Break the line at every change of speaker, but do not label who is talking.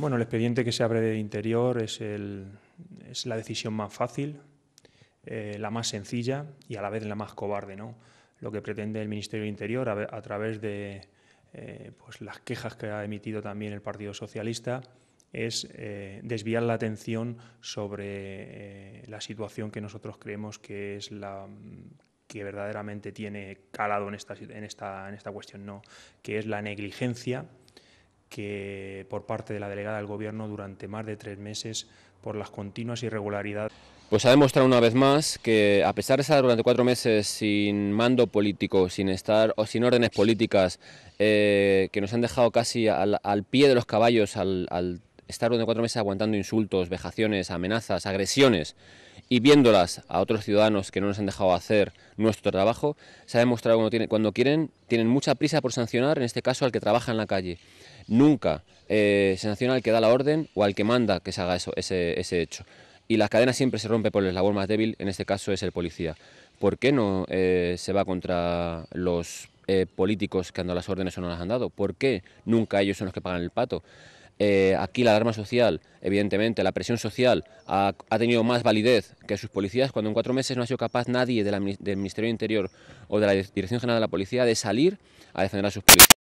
Bueno, el expediente que se abre de interior es, la decisión más fácil, eh, la más sencilla y a la vez la más cobarde. ¿no? Lo que pretende el Ministerio de Interior a, través de eh, pues las quejas que ha emitido también el Partido Socialista es eh, desviar la atención sobre la situación que nosotros creemos que es la que verdaderamente tiene calado en esta, en esta cuestión, ¿no? que es la negligencia que por parte de la delegada del Gobierno durante más de tres meses por las continuas irregularidades.
Pues ha demostrado una vez más que a pesar de estar durante cuatro meses sin mando político, sin estar o sin órdenes políticas, eh, que nos han dejado casi al, pie de los caballos, al estar durante cuatro meses aguantando insultos, vejaciones, amenazas, agresiones, y viéndolas a otros ciudadanos que no nos han dejado hacer nuestro trabajo, se ha demostrado cuando, cuando quieren, tienen mucha prisa por sancionar, en este caso al que trabaja en la calle. Nunca eh, se sanciona al que da la orden o al que manda que se haga eso, ese, hecho. Y la cadena siempre se rompe por el labor más débil, en este caso es el policía. ¿Por qué no eh, se va contra los eh, políticos que han dado las órdenes o no las han dado? ¿Por qué nunca ellos son los que pagan el pato? Eh, aquí la alarma social, evidentemente, la presión social ha, tenido más validez que sus policías, cuando en cuatro meses no ha sido capaz nadie del Ministerio del Interior o de la Dirección General de la Policía de salir a defender a sus policías.